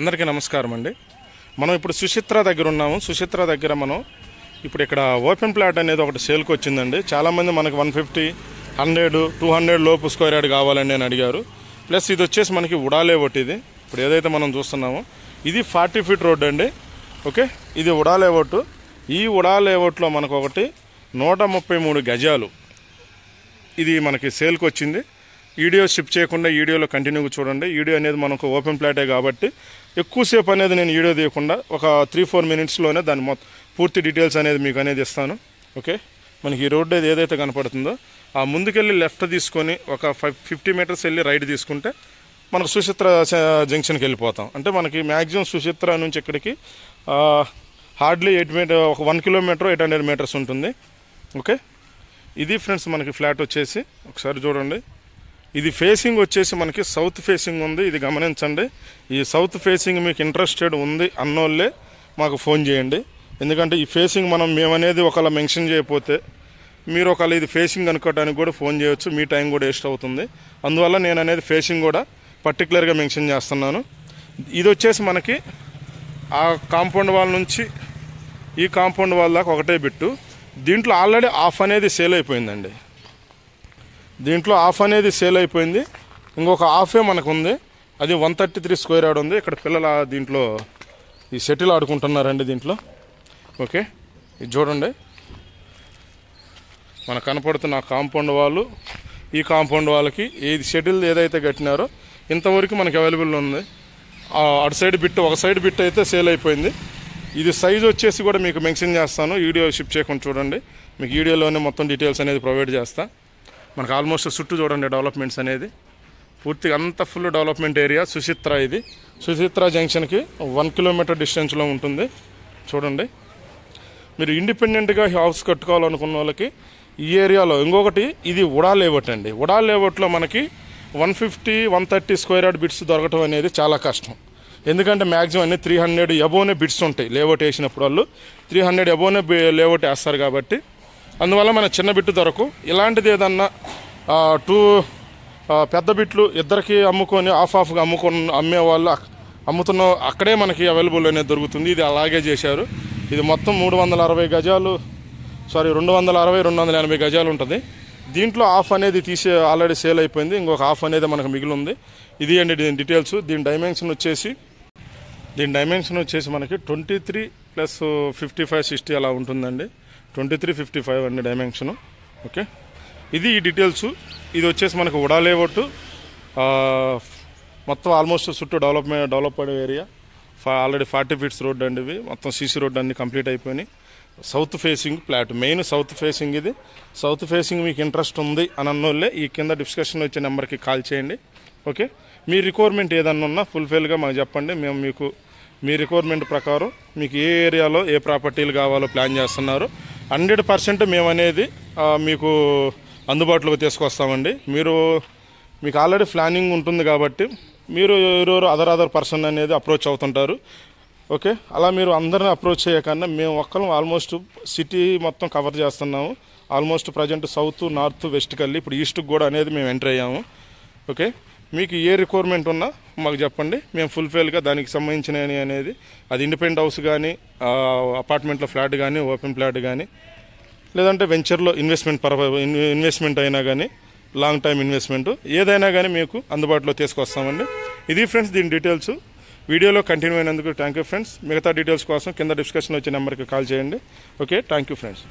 అందరికీ నమస్కారం అండి మనం ఇప్పుడు సుచిత్ర దగ్గర ఉన్నాము సుచిత్ర దగ్గర మనం ఇప్పుడు ఇక్కడ ఓపెన్ ప్లాట్ అనేది ఒకటి సేల్కి వచ్చిందండి చాలామంది మనకు one fifty hundred two hundred లోపు స్క్వేర్ యార్డ్ కావాలండి అని అడిగారు ప్లస్ ఇది వచ్చేసి మనకి ఉడాలే ఒకటి ఇది ఇప్పుడు ఏదైతే మనం చూస్తున్నామో ఇది ఫార్టీ ఫీట్ రోడ్ అండి ఓకే ఇది ఉడాలే ఓటు ఈ ఉడాలే ఓట్లో మనకు ఒకటి నూట ముప్పై మూడు గజాలు ఇది మనకి సేల్కి వచ్చింది వీడియో షిప్ చేయకుండా వీడియోలో కంటిన్యూగా చూడండి వీడియో అనేది మనకు ఓపెన్ ప్లాటే కాబట్టి ఎక్కువసేపు అనేది నేను వీడియో తీయకుండా ఒక త్రీ ఫోర్ మినిట్స్లోనే దాని మొత్తం పూర్తి డీటెయిల్స్ అనేది మీకు అనేది ఇస్తాను ఓకే మనకి ఈ రోడ్డు ఏదైతే కనపడుతుందో ఆ ముందుకెళ్ళి లెఫ్ట్ తీసుకొని ఒక ఫైవ్ ఫిఫ్టీ మీటర్స్ వెళ్ళి రైట్ తీసుకుంటే మనకు సుచిత్ర జంక్షన్కి వెళ్ళిపోతాం అంటే మనకి మ్యాక్సిమం సుచిత్ర నుంచి ఇక్కడికి హార్డ్లీ ఎయిట్ మీటర్ ఒక one kilometer eight hundred meters ఉంటుంది ఓకే ఇది ఫ్రెండ్స్ మనకి ఫ్లాట్ వచ్చేసి ఒకసారి చూడండి ఇది ఫేసింగ్ వచ్చేసి మనకి సౌత్ ఫేసింగ్ ఉంది ఇది గమనించండి ఈ సౌత్ ఫేసింగ్ మీకు ఇంట్రెస్టెడ్ ఉంది అన్నోళ్ళే మాకు ఫోన్ చేయండి ఎందుకంటే ఈ ఫేసింగ్ మనం మేమనేది ఒకవేళ మెన్షన్ చేయకపోతే మీరు ఒకవేళ ఇది ఫేసింగ్ అనుకోవడానికి కూడా ఫోన్ చేయొచ్చు మీ టైం కూడా వేస్ట్ అవుతుంది అందువల్ల నేను అనేది ఫేసింగ్ కూడా పర్టికులర్గా మెన్షన్ చేస్తున్నాను ఇది వచ్చేసి మనకి ఆ కాంపౌండ్ వాల్ నుంచి ఈ కాంపౌండ్ వాల్ దాకా ఒకటే బిట్టు దీంట్లో ఆల్రెడీ ఆఫ్ అనేది సేల్ అయిపోయిందండి దీంట్లో హాఫ్ అనేది సేల్ అయిపోయింది ఇంకొక హాఫే మనకు ఉంది అది one thirty three square yard ఉంది ఇక్కడ పిల్లలు దీంట్లో ఈ షటిల్ ఆడుకుంటున్నారండి దీంట్లో ఓకే ఇది చూడండి మనకు కనపడుతున్న కాంపౌండ్ వాళ్ళు ఈ కాంపౌండ్ వాళ్ళకి ఏది షటిల్ ఏదైతే కట్టినారో ఇంతవరకు మనకి అవైలబుల్ ఉంది అటు సైడ్ బిట్ ఒక సైడ్ బిట్ అయితే సేల్ అయిపోయింది ఇది సైజ్ వచ్చేసి కూడా మీకు మెన్షన్ చేస్తాను వీడియో షిప్ చేయకుండా చూడండి మీకు వీడియోలోనే మొత్తం డీటెయిల్స్ అనేది ప్రొవైడ్ చేస్తాను మనకు ఆల్మోస్ట్ చుట్టూ చూడండి డెవలప్మెంట్స్ అనేది పూర్తిగా అంత ఫుల్ డెవలప్మెంట్ ఏరియా సుచిత్ర ఇది సుచిత్ర జంక్షన్కి వన్ కిలోమీటర్ డిస్టెన్స్లో ఉంటుంది చూడండి మీరు ఇండిపెండెంట్గా హౌస్ కట్టుకోవాలనుకున్న వాళ్ళకి ఈ ఏరియాలో ఇంకొకటి ఇది ఉడా లేఅవుట్ అండి ఉడా లేఅవుట్లో మనకి one fifty one thirty square yard bits దొరకటం అనేది చాలా కష్టం ఎందుకంటే మ్యాక్సిమం అన్ని త్రీ హండ్రెడ్ ఎబోనే బిట్స్ ఉంటాయి లేఅవుట్ వేసినప్పుడు వాళ్ళు త్రీ హండ్రెడ్ ఎబోనే లేఅవుట్ వేస్తారు కాబట్టి అందువల్ల మన చిన్న బిట్టు దొరకు ఇలాంటిది ఏదన్నా టూ పెద్ద బిట్లు ఇద్దరికి అమ్ముకొని ఆఫ్ ఆఫ్గా అమ్ముకొని అమ్మేవాళ్ళు అమ్ముతున్న అక్కడే మనకి అవైలబుల్ అనేది దొరుకుతుంది ఇది అలాగే చేశారు ఇది మొత్తం మూడు వందల అరవై గజాలు సారీ రెండు వందల అరవై రెండు వందల ఎనభై గజాలు ఉంటుంది దీంట్లో ఆఫ్ అనేది తీసే ఆల్రెడీ సేల్ అయిపోయింది ఇంకొక ఆఫ్ అనేది మనకు మిగిలి ఉంది ఇది అండి దీని డీటెయిల్స్ దీని డైమెన్షన్ వచ్చేసి దీని డైమెన్షన్ వచ్చేసి మనకి twenty three plus fifty five sixty అలా ఉంటుందండి ట్వంటీ త్రీ ఫిఫ్టీ ఫైవ్ అండి డైమెన్షను ఓకే ఇది ఈ డీటెయిల్స్ ఇది వచ్చేసి మనకు ఉడాలేవట్టు మొత్తం ఆల్మోస్ట్ చుట్టూ డెవలప్మెంట్ డెవలప్ అయిన area already forty feets road అండి ఇవి మొత్తం సీసీ రోడ్ అన్ని కంప్లీట్ అయిపోయినాయి south facing plot main south facing ఇది సౌత్ ఫేసింగ్ మీకు ఇంట్రెస్ట్ ఉంది అని అన్నోళ్ళే ఈ కింద డిస్కషన్ వచ్చే నెంబర్కి కాల్ చేయండి ఓకే మీ రిక్వైర్మెంట్ ఏదన్నా ఉన్నా ఫుల్ఫిల్గా మాకు చెప్పండి మేము మీకు మీ రిక్వైర్మెంట్ ప్రకారం మీకు ఏ ఏరియాలో ఏ ప్రాపర్టీలు కావాలో ప్లాన్ చేస్తున్నారు హండ్రెడ్ పర్సెంట్ మేమనేది మీకు అందుబాటులోకి తీసుకొస్తామండి మీరు మీకు ఆల్రెడీ ప్లానింగ్ ఉంటుంది కాబట్టి మీరు ఎవరెవరు అదర్ అదర్ పర్సన్ అనేది అప్రోచ్ అవుతుంటారు ఓకే అలా మీరు అందరిని అప్రోచ్ చేయకన్నా మేము ఒక్కరం ఆల్మోస్ట్ సిటీ మొత్తం కవర్ చేస్తున్నాము ఆల్మోస్ట్ ప్రజెంట్ సౌత్ నార్త్ వెస్ట్కి వెళ్ళి ఇప్పుడు ఈస్ట్కి కూడా అనేది మేము ఎంటర్ అయ్యాము ఓకే మీకు ఏ రిక్వైర్మెంట్ ఉన్నా మాకు చెప్పండి మేము ఫుల్ఫిల్గా దానికి సంబంధించిన అనేది అది ఇండిపెండెంట్ హౌస్ కానీ అపార్ట్మెంట్లో ఫ్లాట్ కానీ ఓపెన్ ఫ్లాట్ కానీ లేదంటే వెంచర్లో ఇన్వెస్ట్మెంట్ పర్ప ఇన్వెస్ట్మెంట్ అయినా కానీ లాంగ్ టైం ఇన్వెస్ట్మెంట్ ఏదైనా కానీ మీకు అందుబాటులో తీసుకొస్తామండి ఇది ఫ్రెండ్స్ దీని డీటెయిల్స్ వీడియోలో కంటిన్యూ అయినందుకు థ్యాంక్ యూ ఫ్రెండ్స్ మిగతా డీటెయిల్స్ కోసం కింద డిస్కషన్ వచ్చే నెంబర్కి కాల్ చేయండి ఓకే థ్యాంక్ యూ ఫ్రెండ్స్